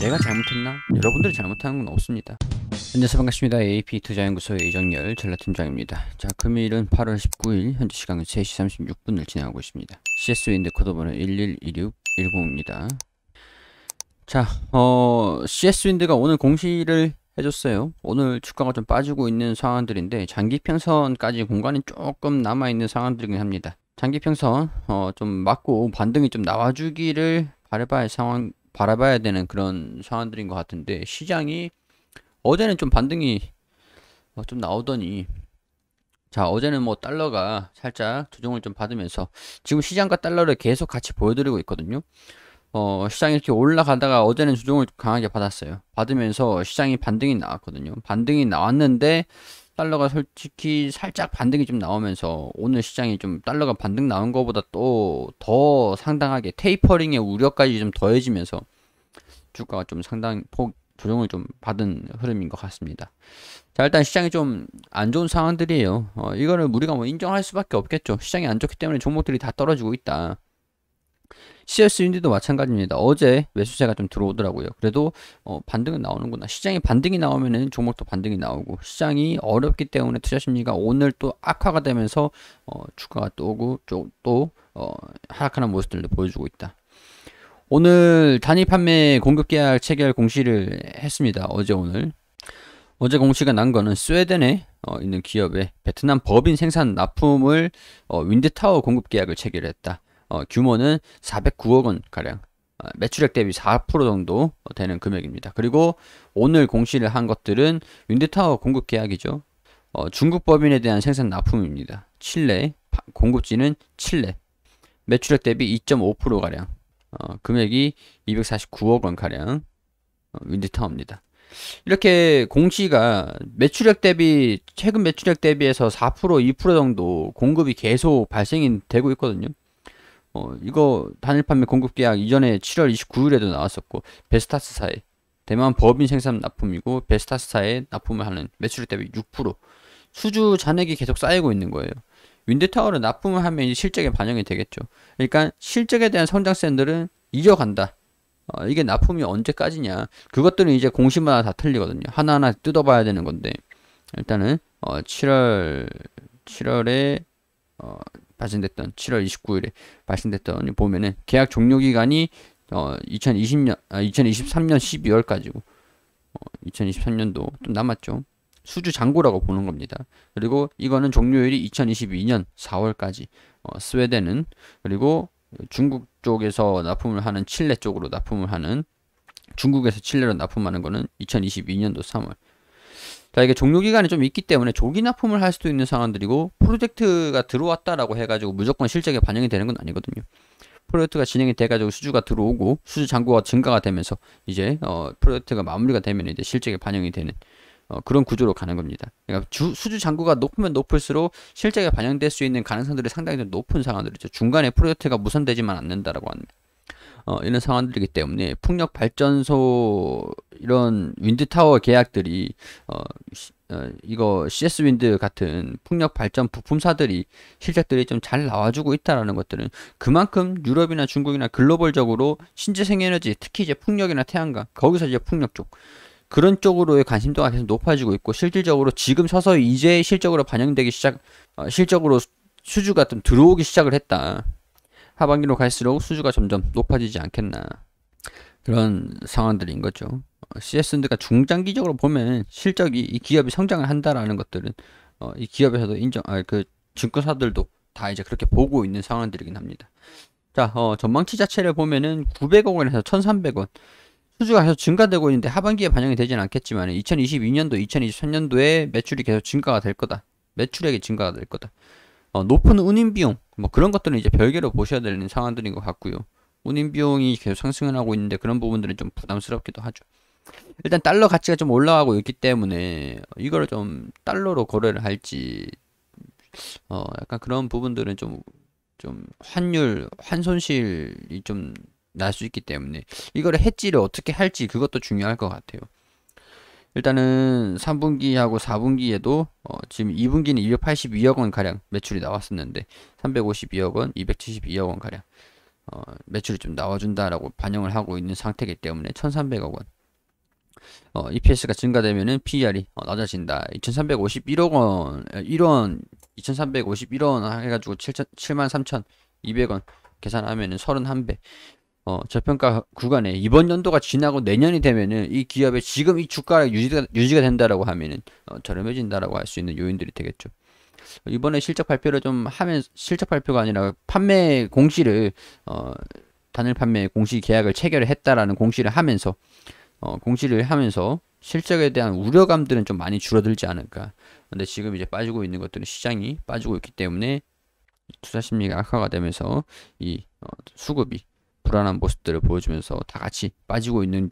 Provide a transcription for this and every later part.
내가 잘못했나? 여러분들이 잘못한건 없습니다. 안녕하세요 네, 반갑습니다. AP 투자연구소의 이정열 전라팀장입니다. 자금일은 8월 19일 현재 시간은 3시 36분을 진행고 있습니다. CS 윈드 코드번호 112610입니다. 자 어, CS 윈드가 오늘 공시를 해줬어요. 오늘 주가가 좀 빠지고 있는 상황들인데 장기 평선까지 공간이 조금 남아있는 상황들이긴 합니다. 장기 평선 어, 좀 맞고 반등이 좀 나와주기를 바래봐야 상황 바라봐야 되는 그런 상황들인 것 같은데 시장이 어제는 좀 반등이 어, 좀 나오더니 자 어제는 뭐 달러가 살짝 조정을 좀 받으면서 지금 시장과 달러를 계속 같이 보여드리고 있거든요 어 시장이 이렇게 올라가다가 어제는 조정을 강하게 받았어요 받으면서 시장이 반등이 나왔거든요 반등이 나왔는데 달러가 솔직히 살짝 반등이 좀 나오면서 오늘 시장이 좀 달러가 반등 나온 것보다 또 더 상당하게 테이퍼링의 우려까지 좀 더해지면서 주가가 좀 상당 폭 조정을 좀 받은 흐름인 것 같습니다. 자 일단 시장이 좀 안 좋은 상황들이에요. 어, 이거를 우리가 뭐 인정할 수밖에 없겠죠. 시장이 안 좋기 때문에 종목들이 다 떨어지고 있다. CSUND도 마찬가지입니다. 어제 매수세가 좀 들어오더라고요. 그래도 어, 반등은 나오는구나. 시장이 반등이 나오면은 종목도 반등이 나오고 시장이 어렵기 때문에 투자 심리가 오늘 또 악화가 되면서 어, 주가가 또 오고 또 어, 하락하는 모습들도 보여주고 있다. 오늘 단위 판매 공급 계약 체결 공시를 했습니다. 어제 오늘 어제 공시가 난 거는 스웨덴에 어, 있는 기업의 베트남 법인 생산 납품을 어, 윈드타워 공급 계약을 체결했다. 어, 규모는 409억 원가량 어, 매출액 대비 4% 정도 되는 금액입니다. 그리고 오늘 공시를 한 것들은 윈드타워 공급 계약이죠. 어, 중국 법인에 대한 생산 납품입니다. 칠레, 공급지는 칠레. 매출액 대비 2.5%가량. 어, 금액이 249억 원가량. 어, 윈드타워입니다. 이렇게 공시가 매출액 대비, 최근 매출액 대비해서 4%, 2% 정도 공급이 계속 발생이 되고 있거든요. 어, 이거 단일 판매 공급 계약 이전에 7월 29일에도 나왔었고 베스타스사의 대만 법인 생산 납품이고 베스타스사의 납품을 하는 매출액 대비 6% 수주 잔액이 계속 쌓이고 있는 거예요. 윈드타워를 납품을 하면 이제 실적에 반영이 되겠죠. 그러니까 실적에 대한 성장세들은 이어간다. 어, 이게 납품이 언제까지냐. 그것들은 이제 공시마다 다 틀리거든요. 하나하나 뜯어봐야 되는 건데 일단은 어, 7월 7월에 어, 발생됐던 7월 29일에 발생됐던 보면은 계약 종료 기간이 어 2020년 아 2023년 12월까지고 어 2023년도 좀 남았죠. 수주 잔고라고 보는 겁니다. 그리고 이거는 종료일이 2022년 4월까지 어, 스웨덴은 그리고 중국 쪽에서 납품을 하는 칠레 쪽으로 납품을 하는 중국에서 칠레로 납품하는 거는 2022년도 3월 자 이게 종료 기간이 좀 있기 때문에 조기 납품을 할 수도 있는 상황들이고 프로젝트가 들어왔다라고 해가지고 무조건 실적에 반영이 되는 건 아니거든요. 프로젝트가 진행이 돼가지고 수주가 들어오고 수주 잔고가 증가가 되면서 이제 어, 프로젝트가 마무리가 되면 이제 실적에 반영이 되는 어, 그런 구조로 가는 겁니다. 그러니까 주, 수주 잔고가 높으면 높을수록 실적에 반영될 수 있는 가능성들이 상당히 높은 상황들이죠. 중간에 프로젝트가 무산되지만 않는다라고 합니다. 어, 이런 상황들이기 때문에 풍력 발전소 이런 윈드 타워 계약들이 어, 어, 이거 CS 윈드 같은 풍력 발전 부품사들이 실적들이 좀 잘 나와주고 있다라는 것들은 그만큼 유럽이나 중국이나 글로벌적으로 신재생 에너지 특히 이제 풍력이나 태양광 거기서 이제 풍력 쪽 그런 쪽으로의 관심도가 계속 높아지고 있고 실질적으로 지금 서서히 이제 실적으로 반영되기 시작 어, 실적으로 수주가 좀 들어오기 시작을 했다. 하반기로 갈수록 수주가 점점 높아지지 않겠나 그런 상황들인 거죠. 어, CS가 중장기적으로 보면 실적이 이 기업이 성장을 한다라는 것들은 어, 이 기업에서도 인정, 아, 그 증권사들도 다 이제 그렇게 보고 있는 상황들이긴 합니다. 자, 어, 전망치 자체를 보면은 900억 원에서 1,300원. 수주가 계속 증가되고 있는데 하반기에 반영이 되지는 않겠지만 2022년도, 2023년도에 매출이 계속 증가가 될 거다. 매출액이 증가가 될 거다. 어, 높은 운임 비용 뭐 그런 것들은 이제 별개로 보셔야 되는 상황들인 것 같고요. 운임 비용이 계속 상승을 하고 있는데 그런 부분들은 좀 부담스럽기도 하죠. 일단 달러 가치가 좀 올라가고 있기 때문에 이걸 좀 달러로 거래를 할지 어 약간 그런 부분들은 좀좀 좀 환율 환손실이 좀 날 수 있기 때문에 이걸 해지를 어떻게 할지 그것도 중요할 것 같아요. 일단은 3분기하고 4분기에도 어 지금 2분기는 282억 원 가량 매출이 나왔었는데 352억 원, 272억 원 가량 어 매출이 좀 나와준다라고 반영을 하고 있는 상태이기 때문에 1,300억 원. 어 EPS가 증가되면은 PER이 어 낮아진다. 2,351억 원, 1원, 2,351원 해가지고 7만 3,200원 계산하면은 31배 어, 저평가 구간에 이번 연도가 지나고 내년이 되면은 이 기업의 지금 이 주가가 유지가, 유지가 된다라고 하면은 어, 저렴해진다라고 할 수 있는 요인들이 되겠죠. 이번에 실적 발표를 좀 하면 실적 발표가 아니라 판매 공시를 어, 단일 판매 공시 계약을 체결을 했다라는 공시를 하면서 어, 공시를 하면서 실적에 대한 우려감들은 좀 많이 줄어들지 않을까. 근데 지금 이제 빠지고 있는 것들은 시장이 빠지고 있기 때문에 투자 심리가 악화가 되면서 이 어, 수급이 불안한 모습들을 보여주면서 다 같이 빠지고 있는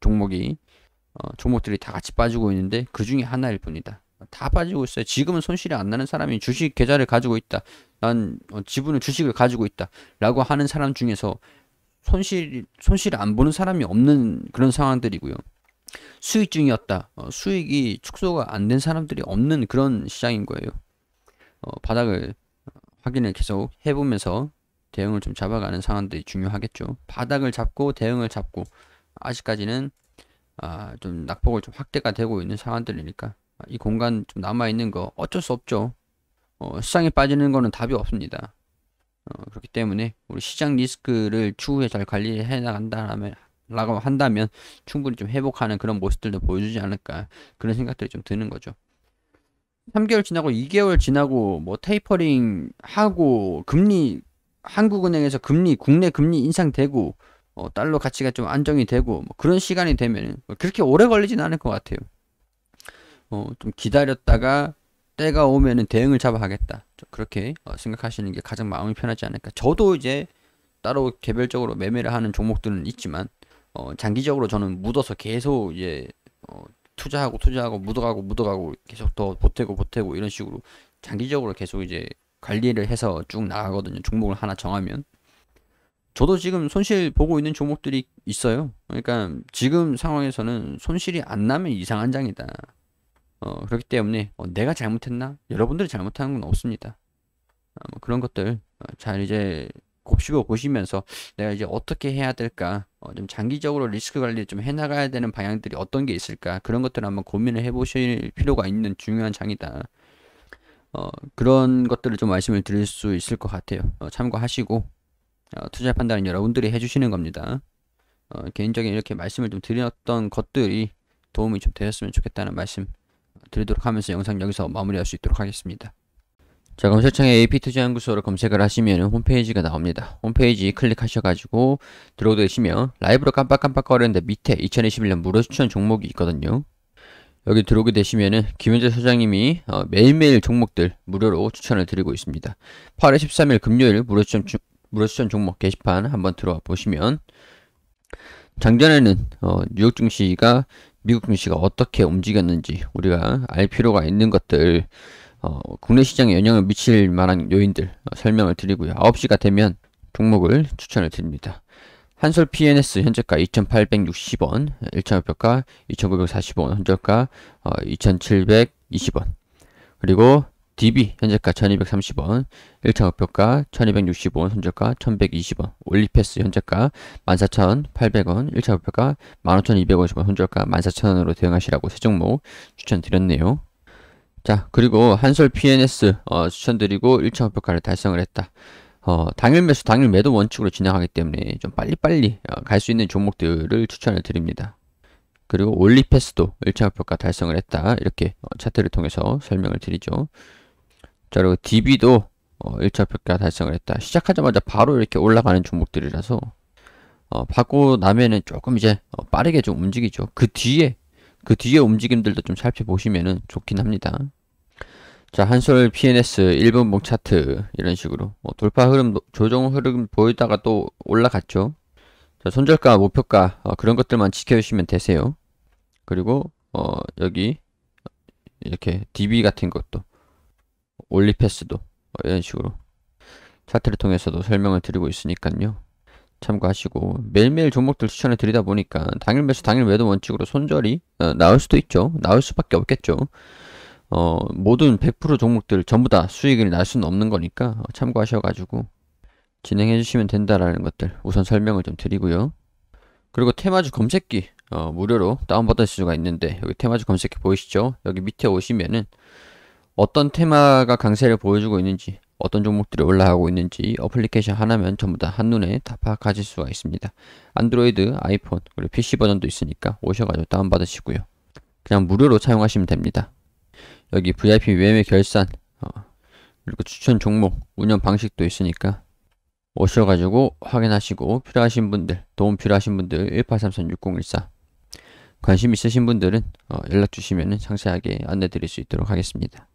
종목이 어, 종목들이 다 같이 빠지고 있는데 그 중에 하나일 뿐이다. 다 빠지고 있어요. 지금은 손실이 안 나는 사람이 주식 계좌를 가지고 있다. 난 어, 지분을 주식을 가지고 있다.라고 하는 사람 중에서 손실 손실 안 보는 사람이 없는 그런 상황들이고요. 수익 중이었다. 어, 수익이 축소가 안 된 사람들이 없는 그런 시장인 거예요. 어, 바닥을 어, 확인을 계속 해보면서 대응을 좀 잡아가는 상황들이 중요하겠죠. 바닥을 잡고 대응을 잡고 아직까지는 아, 좀 낙폭을 좀 확대가 되고 있는 상황들이니까 이 공간 좀 남아있는 거 어쩔 수 없죠. 어, 시장에 빠지는 거는 답이 없습니다. 어, 그렇기 때문에 우리 시장 리스크를 추후에 잘 관리해 나간다라면 라고 한다면 충분히 좀 회복하는 그런 모습들도 보여주지 않을까 그런 생각들이 좀 드는 거죠. 3개월 지나고 2개월 지나고 뭐 테이퍼링 하고 금리 한국은행에서 금리 국내 금리 인상되고 어, 달러 가치가 좀 안정이 되고 뭐 그런 시간이 되면 그렇게 오래 걸리진 않을 것 같아요. 어, 좀 기다렸다가 때가 오면은 대응을 잡아가겠다. 그렇게 어, 생각하시는 게 가장 마음이 편하지 않을까. 저도 이제 따로 개별적으로 매매를 하는 종목들은 있지만 어, 장기적으로 저는 묻어서 계속 이제 어, 투자하고 투자하고 묻어가고 묻어가고 계속 더 보태고 보태고 이런 식으로 장기적으로 계속 이제 관리를 해서 쭉 나가거든요. 종목을 하나 정하면. 저도 지금 손실 보고 있는 종목들이 있어요. 그러니까 지금 상황에서는 손실이 안 나면 이상한 장이다. 어, 그렇기 때문에 어, 내가 잘못했나? 여러분들이 잘못한건 없습니다. 어, 뭐 그런 것들 어, 잘 이제 곱씹어 보시면서 내가 이제 어떻게 해야 될까? 어, 좀 장기적으로 리스크 관리를 좀 해나가야 되는 방향들이 어떤 게 있을까? 그런 것들을 한번 고민을 해보실 필요가 있는 중요한 장이다. 어, 그런 것들을 좀 말씀을 드릴 수 있을 것 같아요. 어, 참고하시고 어, 투자 판단은 여러분들이 해주시는 겁니다. 어, 개인적인 이렇게 말씀을 좀 드렸던 것들이 도움이 좀 되셨으면 좋겠다는 말씀 드리도록 하면서 영상 여기서 마무리할 수 있도록 하겠습니다. 자 검색창에 AP투자연구소를 검색을 하시면 홈페이지가 나옵니다. 홈페이지 클릭하셔가지고 들어오시면 라이브로 깜빡깜빡거리는데 밑에 2021년 무료 추천 종목이 있거든요. 여기 들어오게 되시면은 김현재 소장님이 어, 매일매일 종목들 무료로 추천을 드리고 있습니다. 8월 13일 금요일 무료 추천, 무료 추천 종목 게시판 한번 들어와 보시면 작전에는 어, 뉴욕 증시가 미국 증시가 어떻게 움직였는지 우리가 알 필요가 있는 것들 어, 국내 시장에 영향을 미칠 만한 요인들 어, 설명을 드리고요. 9시가 되면 종목을 추천을 드립니다. 한솔 PNS 현재가 2,860원, 1차 목표가 2,940원, 현재가 어, 2,720원. 그리고 DB 현재가 1,230원, 1차 목표가 1,260원, 현재가 1,120원, 올리패스 현재가 14,800원, 1차 목표가 15,250원, 현재가 14,000원으로 대응하시라고 세 종목 추천드렸네요. 자, 그리고 한솔 PNS 어, 추천드리고 1차 목표가를 달성을 했다. 어, 당일 매수, 당일 매도 원칙으로 진행하기 때문에 좀 빨리빨리 어, 갈수 있는 종목들을 추천을 드립니다. 그리고 올리패스도 1차 목표가 달성을 했다. 이렇게 어, 차트를 통해서 설명을 드리죠. 자, 그리고 DB도 어, 1차 목표가 달성을 했다. 시작하자마자 바로 이렇게 올라가는 종목들이라서 어, 받고 나면은 조금 이제 어, 빠르게 좀 움직이죠. 그 뒤에 그 뒤에 움직임들도 좀살펴보시면 좋긴 합니다. 자, 한솔 PNS 1분봉 차트 이런 식으로 뭐 돌파 흐름, 조정 흐름 보이다가 또 올라갔죠. 자, 손절가, 목표가 어, 그런 것들만 지켜주시면 되세요. 그리고 어, 여기 이렇게 DB 같은 것도 올리패스도 어, 이런 식으로 차트를 통해서도 설명을 드리고 있으니까요. 참고하시고 매일매일 종목들 추천을 드리다 보니까 당일 매수 당일 매도 원칙으로 손절이 어, 나올 수도 있죠. 나올 수밖에 없겠죠. 어, 모든 100% 종목들 전부 다 수익을 낼 수는 없는 거니까 어, 참고하셔가지고 진행해 주시면 된다라는 것들 우선 설명을 좀 드리고요. 그리고 테마주 검색기 어, 무료로 다운받을 수가 있는데 여기 테마주 검색기 보이시죠? 여기 밑에 오시면은 어떤 테마가 강세를 보여주고 있는지 어떤 종목들이 올라가고 있는지 어플리케이션 하나면 전부 다 한눈에 다 파악하실 수가 있습니다. 안드로이드, 아이폰, 그리고 PC 버전도 있으니까 오셔가지고 다운받으시고요. 그냥 무료로 사용하시면 됩니다. 여기 VIP 외매 결산 어, 그리고 추천 종목 운영 방식도 있으니까 오셔가지고 확인하시고 필요하신 분들 도움 필요하신 분들 1833-6014 관심 있으신 분들은 어, 연락 주시면 상세하게 안내 드릴 수 있도록 하겠습니다.